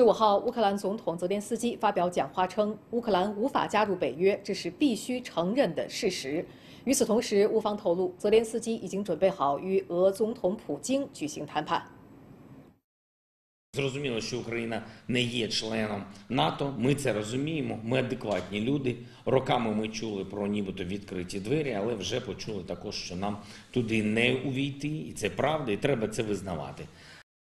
十五号，乌克兰总统泽连斯基发表讲话称，乌克兰无法加入北约，这是必须承认的事实。与此同时，乌方透露，泽连斯基已经准备好与俄总统普京举行谈判。Зрозуміло, що Україна не є членом НАТО. Ми це розуміємо, ми адекватні люди. Роками ми чули про нібито відкриті двері, але вже почули також, що нам туди не увійти, і це правда, і треба це визнавати.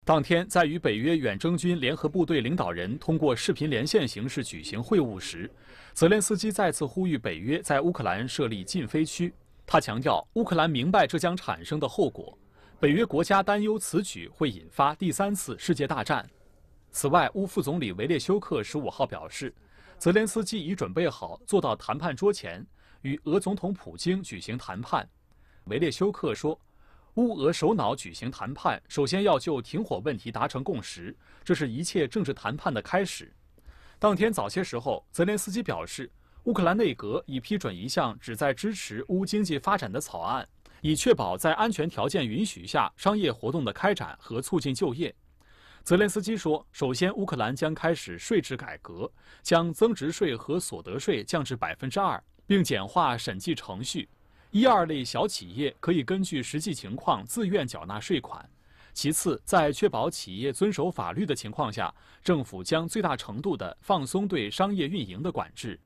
当天，在与北约远征军联合部队领导人通过视频连线形式举行会晤时，泽连斯基再次呼吁北约在乌克兰设立禁飞区。他强调，乌克兰明白这将产生的后果，北约国家担忧此举会引发第三次世界大战。此外，乌副总理维列修克十五号表示，泽连斯基已准备好坐到谈判桌前与俄总统普京举行谈判。维列修克说。乌俄首脑举行谈判，首先要就停火问题达成共识，这是一切政治谈判的开始。当天早些时候，泽连斯基表示，乌克兰内阁已批准一项旨在支持乌经济发展的草案，以确保在安全条件允许下，商业活动的开展和促进就业。泽连斯基说，首先，乌克兰将开始税制改革，将增值税和所得税降至百分之二，并简化审计程序。一二类小企业可以根据实际情况自愿缴纳税款。其次，在确保企业遵守法律的情况下，政府将最大程度地放松对商业运营的管制。